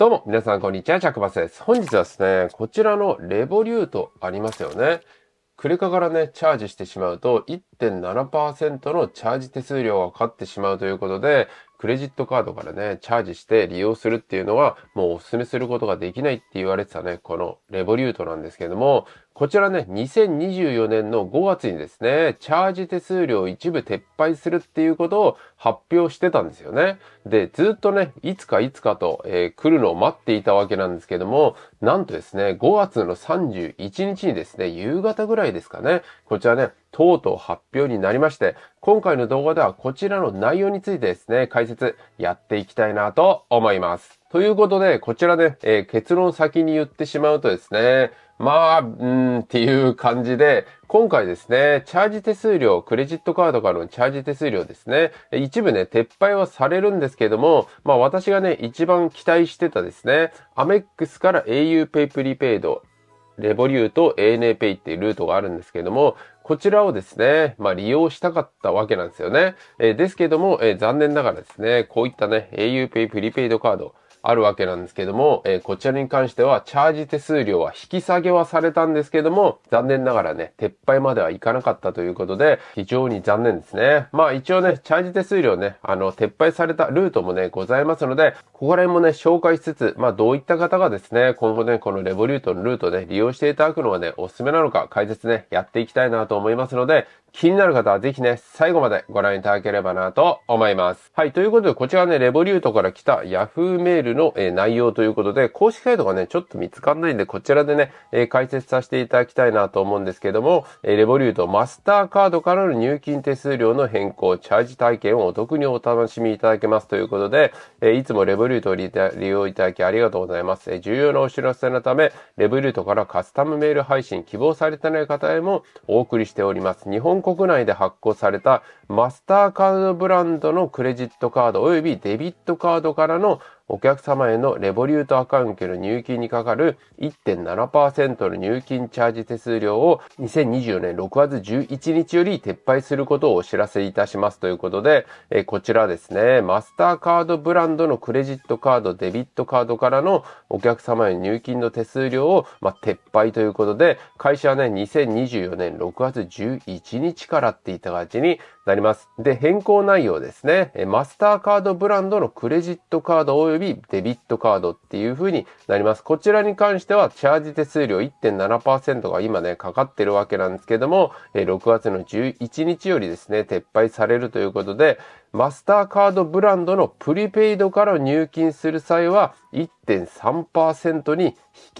どうも、皆さん、こんにちは。チャクバスです。本日はですね、こちらのレボリュートありますよね。クレカからね、チャージしてしまうと、1.7%のチャージ手数料がかかってしまうということで、クレジットカードからね、チャージして利用するっていうのは、もうお勧めすることができないって言われてたね、このレボリュートなんですけども、こちらね、2024年の5月にですね、チャージ手数料一部撤廃するっていうことを発表してたんですよね。で、ずっとね、いつかいつかと、えー、来るのを待っていたわけなんですけども、なんとですね、5月の31日にですね、夕方ぐらいですかね、こちらね、とうとう発表になりまして、今回の動画ではこちらの内容についてですね、解説やっていきたいなと思います。ということで、こちらね、えー、結論先に言ってしまうとですね、まあ、うんっていう感じで、今回ですね、チャージ手数料、クレジットカードからのチャージ手数料ですね、一部ね、撤廃はされるんですけども、まあ私がね、一番期待してたですね、アメックスから au pay プリペイド、レボリューと ANA pay っていうルートがあるんですけども、こちらをですね、まあ利用したかったわけなんですよね。えー、ですけども、えー、残念ながらですね、こういったね、au pay プリペイドカード、あるわけなんですけども、えー、こちらに関してはチャージ手数料は引き下げはされたんですけども、残念ながらね、撤廃まではいかなかったということで、非常に残念ですね。まあ一応ね、チャージ手数料ね、あの、撤廃されたルートもね、ございますので、ここら辺もね、紹介しつつ、まあどういった方がですね、今後ね、このレボリュートのルートで、ね、利用していただくのはね、おすすめなのか解説ね、やっていきたいなと思いますので、気になる方はぜひね、最後までご覧いただければなと思います。はい、ということで、こちらね、レボリュートから来た Yahoo メールの、えー、内容ということで、公式サイトがね、ちょっと見つかんないんで、こちらでね、えー、解説させていただきたいなと思うんですけども、えー、レボリュートマスターカードからの入金手数料の変更、チャージ体験をお得にお楽しみいただけますということで、えいつもレボリュートを利用いただきありがとうございます。え重要なお知らせのため、レボリュートからカスタムメール配信希望されてない方へもお送りしております。日本国内で発行されたマスターカードブランドのクレジットカード及びデビットカードからのお客様へのレボリュートアカウントの入金にかかる1.7%の入金チャージ手数料を2024年6月11日より撤廃することをお知らせいたしますということで、えこちらですね、マスターカードブランドのクレジットカード、デビットカードからのお客様への入金の手数料を、ま撤廃ということで、会社はね、2024年6月11日からって言った感じになります。で、変更内容ですね。マスターカードブランドのクレジットカード及びデビットカードっていう風になります。こちらに関しては、チャージ手数料1.7%が今ね、かかってるわけなんですけども、6月の11日よりですね、撤廃されるということで、マスターカードブランドのプリペイドから入金する際は1.3%に引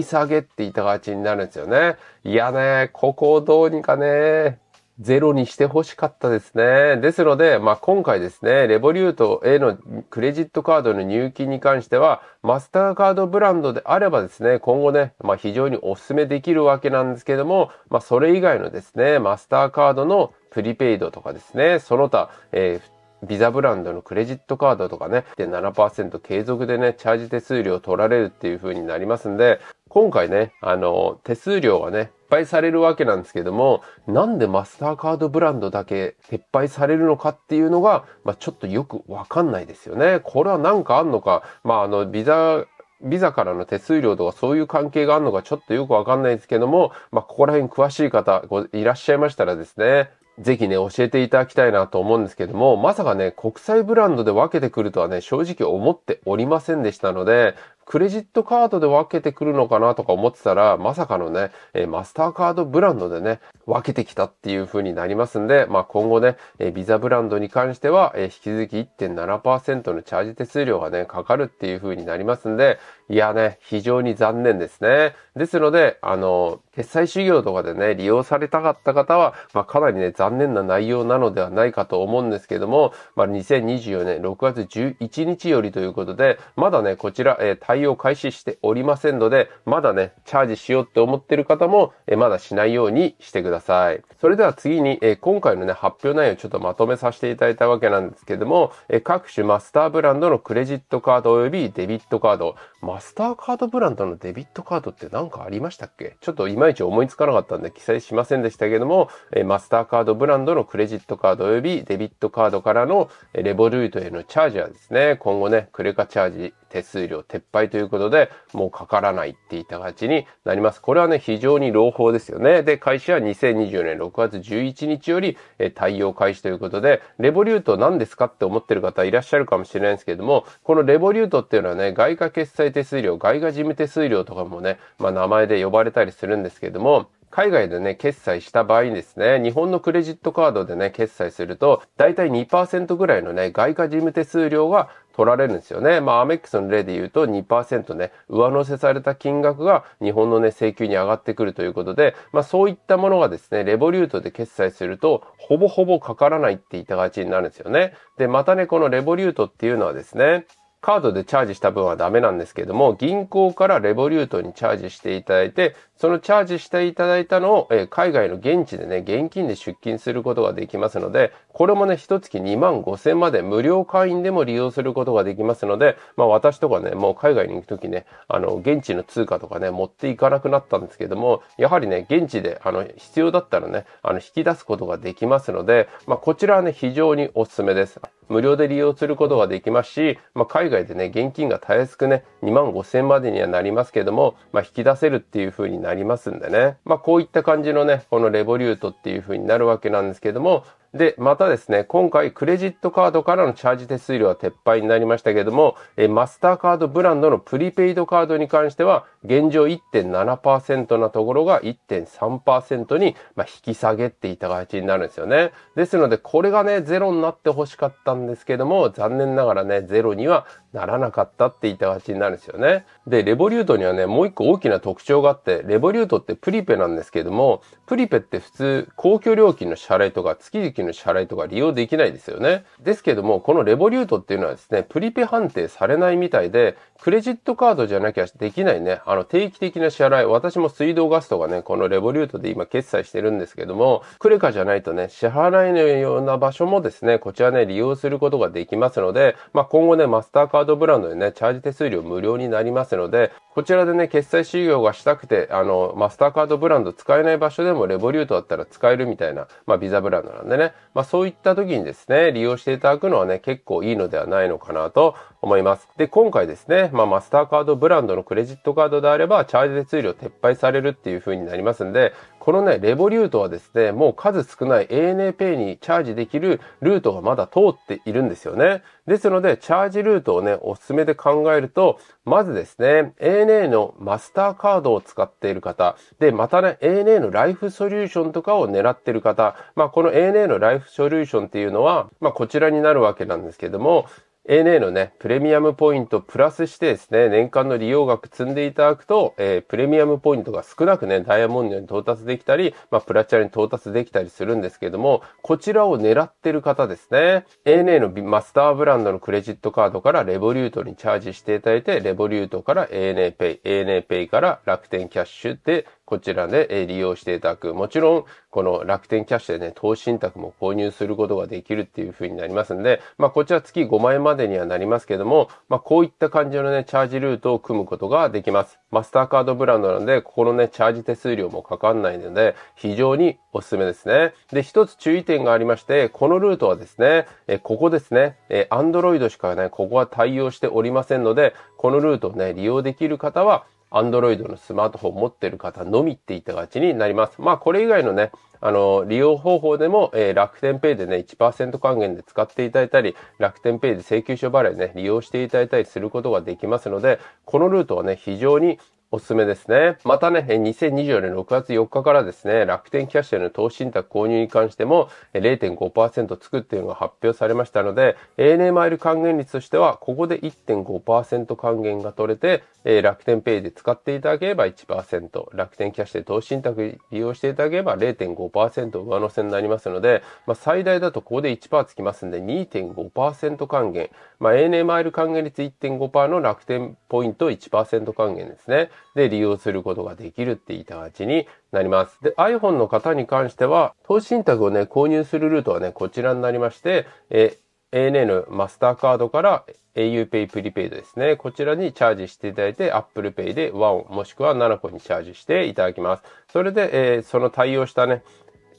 き下げっていた形になるんですよね。いやね、ここをどうにかね、ゼロにして欲しかったですね。ですので、まあ、今回ですね、レボリュートへのクレジットカードの入金に関しては、マスターカードブランドであればですね、今後ね、まあ、非常にお勧めできるわけなんですけども、まあ、それ以外のですね、マスターカードのプリペイドとかですね、その他、えービザブランドのクレジットカードとかね、で7%継続でね、チャージ手数料取られるっていう風になりますんで、今回ね、あの、手数料がね、撤廃されるわけなんですけども、なんでマスターカードブランドだけ撤廃されるのかっていうのが、まあ、ちょっとよくわかんないですよね。これはなんかあんのか、まあ、あの、ビザビザからの手数料とかそういう関係があるのかちょっとよくわかんないんですけども、まあ、ここら辺詳しい方いらっしゃいましたらですね、ぜひね、教えていただきたいなと思うんですけども、まさかね、国際ブランドで分けてくるとはね、正直思っておりませんでしたので、クレジットカードで分けてくるのかなとか思ってたら、まさかのね、えマスターカードブランドでね、分けてきたっていう風になりますんで、まあ、今後ね、えビザブランドに関しては、え引き続き1.7%のチャージ手数料がね、かかるっていう風になりますんで、いやね、非常に残念ですね。ですので、あの、決済修行とかでね、利用されたかった方は、まあ、かなりね、残念な内容なのではないかと思うんですけども、まあ、2024年6月11日よりということで、まだね、こちら、えー対応開始しておりませんので、まだね、チャージしようって思ってる方も、えまだしないようにしてください。それでは次に、え今回のね、発表内容をちょっとまとめさせていただいたわけなんですけども、え各種マスターブランドのクレジットカード及びデビットカード、マスターカードブランドのデビットカードって何かありましたっけちょっといまいち思いつかなかったんで記載しませんでしたけども、えマスターカードブランドのクレジットカード及びデビットカードからのレボルートへのチャージはですね、今後ね、クレカチャージ手数料撤廃ということで、もうかからないっていた形になります。これはね、非常に朗報ですよね。で、開始は2 0 2 0年6月11日より、え対応開始ということで、レボリュート何ですかって思ってる方いらっしゃるかもしれないんですけども、このレボリュートっていうのはね、外貨決済手数料、外貨事務手数料とかもね、まあ名前で呼ばれたりするんですけども、海外でね、決済した場合にですね、日本のクレジットカードでね、決済すると、だいたい2%ぐらいのね、外貨事務手数料が取られるんですよね。まあ、アメックスの例で言うと2%ね、上乗せされた金額が日本のね、請求に上がってくるということで、まあ、そういったものがですね、レボリュートで決済すると、ほぼほぼかからないって言った形になるんですよね。で、またね、このレボリュートっていうのはですね、カードでチャージした分はダメなんですけども、銀行からレボリュートにチャージしていただいて、そのチャージしていただいたのを、え海外の現地でね、現金で出金することができますので、これもね、一月2万5千まで無料会員でも利用することができますので、まあ私とかね、もう海外に行くときね、あの、現地の通貨とかね、持っていかなくなったんですけども、やはりね、現地で、あの、必要だったらね、あの、引き出すことができますので、まあこちらはね、非常におすすめです。無料で利用することができますし、まあ海外でね、現金がたやすくね、2万5千までにはなりますけども、まあ引き出せるっていう風になりますんでね。まあこういった感じのね、このレボリュートっていう風になるわけなんですけども、で、またですね、今回クレジットカードからのチャージ手数料は撤廃になりましたけれども、えマスターカードブランドのプリペイドカードに関しては、現状1.7%なところが1.3%に、ま引き下げていた形になるんですよね。ですので、これがね、ゼロになってほしかったんですけども、残念ながらね、ゼロにはならなかったって言いたがちになるんですよね。で、レボリュートにはね、もう一個大きな特徴があって、レボリュートってプリペなんですけども、プリペって普通、公共料金の支払いとか、月々の支払いとか利用できないですよね。ですけども、このレボリュートっていうのはですね、プリペ判定されないみたいで、クレジットカードじゃなきゃできないね、あの、定期的な支払い、私も水道ガスとかね、このレボリュートで今決済してるんですけども、クレカじゃないとね、支払いのような場所もですね、こちらね、利用することができますので、まあ、今後ね、マスターカードードブランドでね、チャージ手数料無料になりますので、こちらでね、決済修行がしたくて、あの、マスターカードブランド使えない場所でもレボリュートだったら使えるみたいな、まあ、ビザブランドなんでね、まあ、そういった時にですね、利用していただくのはね、結構いいのではないのかなと思います。で、今回ですね、まあ、マスターカードブランドのクレジットカードであれば、チャージ手数料撤廃されるっていう風になりますんで、このね、レボリュートはですね、もう数少ない a n a ペイにチャージできるルートがまだ通っているんですよね。ですので、チャージルートをね、おすすめで考えると、まずですね、ANA のマスターカードを使っている方、で、またね、ANA のライフソリューションとかを狙っている方、まあ、この ANA のライフソリューションっていうのは、まあ、こちらになるわけなんですけども、ANA のね、プレミアムポイントプラスしてですね、年間の利用額積んでいただくと、えー、プレミアムポイントが少なくね、ダイヤモンドに到達できたり、まあ、プラチナに到達できたりするんですけども、こちらを狙ってる方ですね、ANA のマスターブランドのクレジットカードからレボリュートにチャージしていただいて、レボリュートから ANA ペイ、ANA ペイから楽天キャッシュでこちらで利用していただく。もちろん、この楽天キャッシュでね、投資信託も購入することができるっていう風になりますんで、まあ、こちら月5万円までにはなりますけども、まあ、こういった感じのね、チャージルートを組むことができます。マスターカードブランドなんで、ここのね、チャージ手数料もかかんないので、非常におすすめですね。で、一つ注意点がありまして、このルートはですね、えここですね、ア Android しかね、ここは対応しておりませんので、このルートをね、利用できる方は、Android のスマートフォン持ってる方のみって言った形になります。まあ、これ以外のね、あの、利用方法でも、えー、楽天ペイでね、1%還元で使っていただいたり、楽天ペイで請求書払いね、利用していただいたりすることができますので、このルートはね、非常におすすめですね。またね、2024年6月4日からですね、楽天キャッシュへの投資信託購入に関しても0.5%つくっていうのが発表されましたので、ANA マイル還元率としては、ここで1.5%還元が取れて、楽天ペイで使っていただければ1%、楽天キャッシュで投資信託利用していただければ0.5%上乗せになりますので、まあ、最大だとここで1%つきますんで2.5%還元。まあ、ANA マイル還元率1.5%の楽天ポイント1%還元ですね。で利用することができるっていたちになります。で、iPhone の方に関しては、投資信託をね、購入するルートはね、こちらになりまして、え ANN マスターカードから auPay プリペイドですね。こちらにチャージしていただいて Apple Pay で1もしくは7個にチャージしていただきます。それで、えー、その対応したね、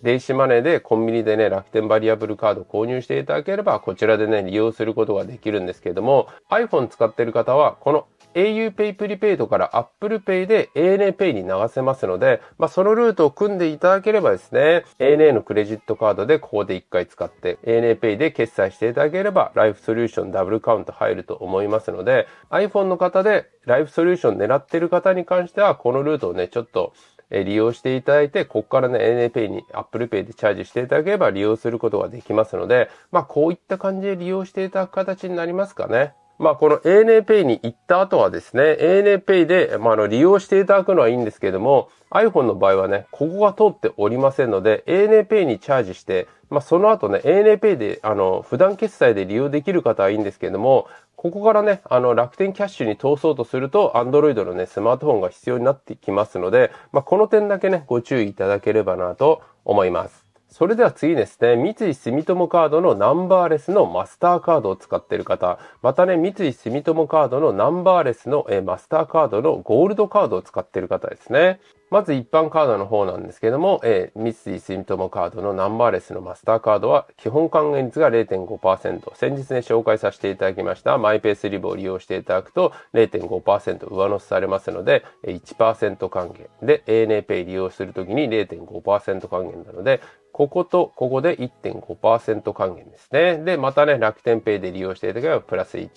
電子マネーでコンビニでね、楽天バリアブルカード購入していただければ、こちらでね、利用することができるんですけれども、iPhone 使ってる方は、この auPay プリペイドから Apple Pay で ANAPay に流せますので、まあ、そのルートを組んでいただければですね、ANA のクレジットカードでここで1回使って ANAPay で決済していただければ、ライフソリューションダブルカウント入ると思いますので、iPhone の方でライフソリューション狙ってる方に関しては、このルートをね、ちょっとえ利用していただいて、ここからね、ANAPay に Apple Pay でチャージしていただければ利用することができますので、まあ、こういった感じで利用していただく形になりますかね。まあ、この ANAPay に行った後はですね、ANAPay で、まあ、あの、利用していただくのはいいんですけども、iPhone の場合はね、ここが通っておりませんので、ANAPay にチャージして、まあ、その後ね、ANAPay で、あの、普段決済で利用できる方はいいんですけれども、ここからね、あの、楽天キャッシュに通そうとすると、Android のね、スマートフォンが必要になってきますので、まあ、この点だけね、ご注意いただければなと思います。それでは次ですね、三井住友カードのナンバーレスのマスターカードを使っている方、またね、三井住友カードのナンバーレスのマスターカードのゴールドカードを使っている方ですね。まず一般カードの方なんですけども、えー、三井住友カードのナンバーレスのマスターカードは基本還元率が0.5%。先日ね、紹介させていただきましたマイペースリブを利用していただくと0.5%上乗せされますので、1%還元。で、a n a p イ利用するときに0.5%還元なので、こことここで1.5%還元ですね。で、またね、楽天ペイで利用していただければプラス1%。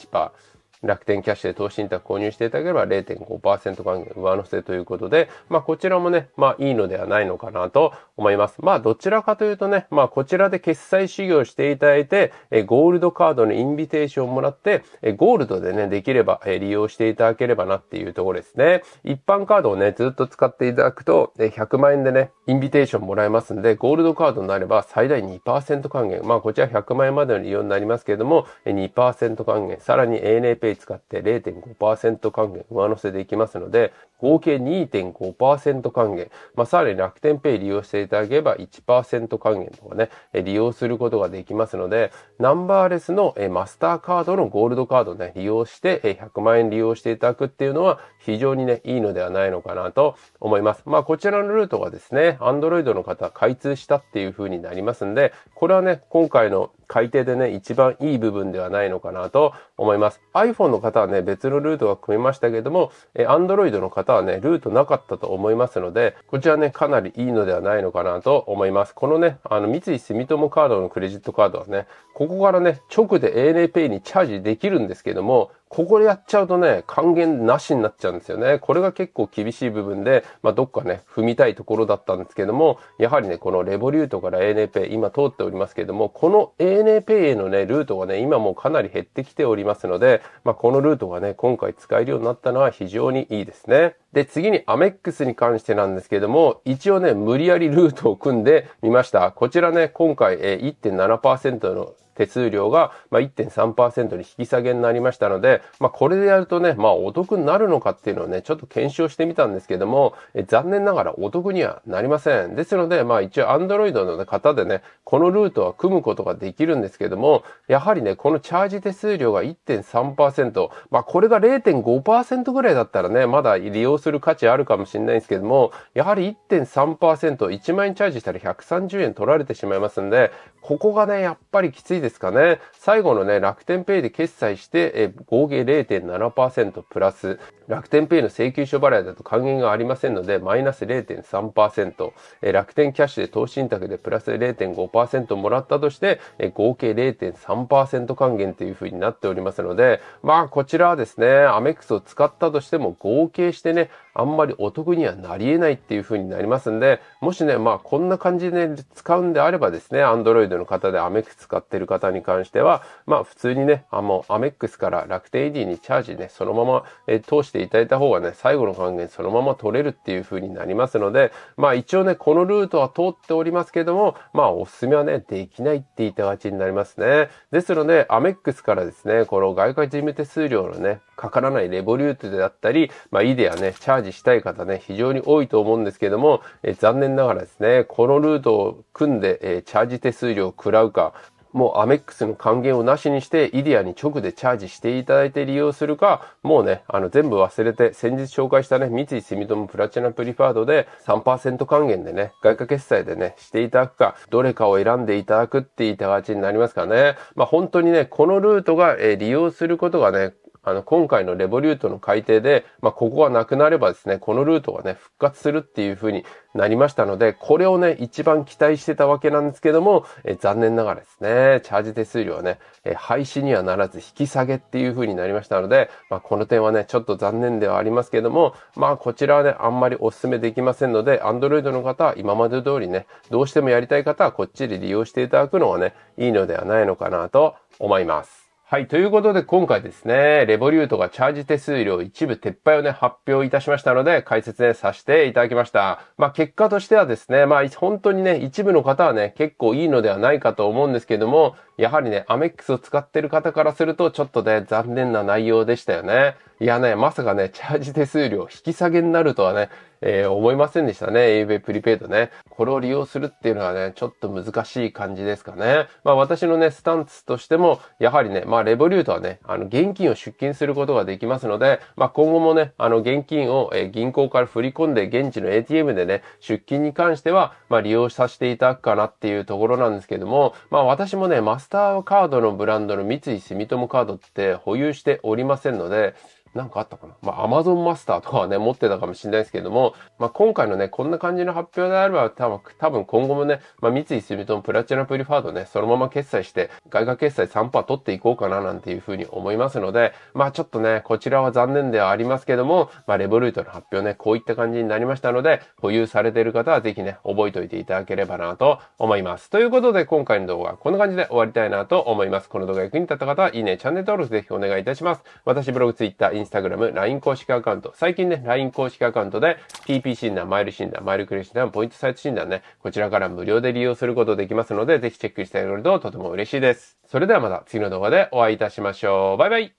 楽天キャッシュで投資信託購入していただければ0.5%還元上乗せということで、まあこちらもね、まあいいのではないのかなと思います。まあどちらかというとね、まあこちらで決済修行していただいて、えゴールドカードのインビテーションをもらって、えゴールドでね、できれば、え利用していただければなっていうところですね。一般カードをね、ずっと使っていただくと、え100万円でね、インビテーションもらえますんで、ゴールドカードになれば最大2%還元。まあこちら100万円までの利用になりますけれども、2%還元。さらに ANAP ペイ使って0.5%還元上乗せできますので、合計2.5%還元。まあ、さらに楽天ペイ利用していただければ1%還元とかね、利用することができますので、ナンバーレスのマスターカードのゴールドカードね、利用して100万円利用していただくっていうのは非常にね、いいのではないのかなと思います。まあ、こちらのルートはですね、Android の方開通したっていうふうになりますんで、これはね、今回の海底でね、一番いい部分ではないのかなと思います。iPhone の方はね、別のルートが組みましたけども、え Android の方はね、ルートなかったと思いますので、こちらね、かなりいいのではないのかなと思います。このね、あの、三井住友カードのクレジットカードはね、ここからね、直で ANAPay にチャージできるんですけども、ここでやっちゃうとね、還元なしになっちゃうんですよね。これが結構厳しい部分で、まあ、どっかね、踏みたいところだったんですけども、やはりね、このレボリュートから ANAPay、今通っておりますけども、この ANAPay へのね、ルートがね、今もうかなり減ってきておりますので、まあ、このルートがね、今回使えるようになったのは非常にいいですね。で、次にアメックスに関してなんですけども、一応ね、無理やりルートを組んでみました。こちらね、今回、え1.7%の手数料が、まあ、1.3%に引き下げになりましたので、まあ、これでやるとね、まあ、お得になるのかっていうのをね、ちょっと検証してみたんですけども、え残念ながらお得にはなりません。ですので、まあ、一応 Android の方でね、このルートは組むことができるんですけども、やはりね、このチャージ手数料が1.3%、まあ、これが0.5%ぐらいだったらね、まだ利用する価値あるかもしれないんですけども、やはり1.3%、1万円チャージしたら130円取られてしまいますんで、ここがね、やっぱりきついですですかね。最後のね、楽天ペイで決済して、え合計0.7%プラス。楽天ペイの請求書払いだと還元がありませんので、マイナス0.3%。え楽天キャッシュで投資信託でプラス0.5%もらったとして、え合計0.3%還元というふうになっておりますので、まあ、こちらはですね、アメックスを使ったとしても合計してね、あんまりお得にはなり得ないっていう風になりますんで、もしね、まあこんな感じで使うんであればですね、Android の方でアメックス使ってる方に関しては、まあ普通にね、あもうメックスから楽天 ED にチャージね、そのまま、え通していただいた方がね、最後の還元そのまま取れるっていう風になりますので、まあ一応ね、このルートは通っておりますけども、まあおすすめはね、できないって言ったがちになりますね。ですので、アメックスからですね、この外貨事務手数料のね、かからないレボリュートであったり、まあ ED はね、チャージジしたい方ね、非常に多いと思うんですけども、え残念ながらですね、このルートを組んで、えチャージ手数料を食らうか、もうアメックスの還元をなしにして、イディアに直でチャージしていただいて利用するか、もうね、あの全部忘れて、先日紹介したね、三井住友プラチナプリファードで3%還元でね、外貨決済でね、していただくか、どれかを選んでいただくって言いたがちになりますからね。まあ本当にね、このルートが、え利用することがね、あの、今回のレボリュートの改定で、まあ、ここがなくなればですね、このルートがね、復活するっていう風になりましたので、これをね、一番期待してたわけなんですけども、え残念ながらですね、チャージ手数料はね、え廃止にはならず引き下げっていう風になりましたので、まあ、この点はね、ちょっと残念ではありますけども、まあ、こちらはね、あんまりお勧めできませんので、Android の方は今まで通りね、どうしてもやりたい方はこっちで利用していただくのがね、いいのではないのかなと思います。はい。ということで、今回ですね、レボリュートがチャージ手数料一部撤廃をね、発表いたしましたので、解説ね、させていただきました。まあ、結果としてはですね、まあ、本当にね、一部の方はね、結構いいのではないかと思うんですけども、やはりね、アメックスを使ってる方からすると、ちょっとね、残念な内容でしたよね。いやね、まさかね、チャージ手数料引き下げになるとはね、えー、思いませんでしたね。a v プリペイドね。これを利用するっていうのはね、ちょっと難しい感じですかね。まあ私のね、スタンツとしても、やはりね、まあレボリュートはね、あの、現金を出金することができますので、まあ今後もね、あの、現金を、え銀行から振り込んで、現地の ATM でね、出金に関しては、まあ利用させていただくかなっていうところなんですけども、まあ私もね、マスターカードのブランドの三井住友カードって保有しておりませんので、なんかあったかなまあ、アマゾンマスターとかはね、持ってたかもしれないですけども、まあ、今回のね、こんな感じの発表であれば、多分、多分今後もね、まあ、三井住友プラチナプリファードね、そのまま決済して、外貨決済3%取っていこうかななんていうふうに思いますので、まあ、ちょっとね、こちらは残念ではありますけども、まあ、レボルートの発表ね、こういった感じになりましたので、保有されている方はぜひね、覚えておいていただければなと思います。ということで、今回の動画はこんな感じで終わりたいなと思います。この動画役に立った方は、いいね、チャンネル登録ぜひお願いいたします。私ブログ、ツイッター、インスタグラム、a m LINE 公式アカウント。最近ね、LINE 公式アカウントで TP 診断、マイル診断、マイルクレ診断、ポイントサイト診断ね、こちらから無料で利用することできますので、ぜひチェックしていただるととても嬉しいです。それではまた次の動画でお会いいたしましょう。バイバイ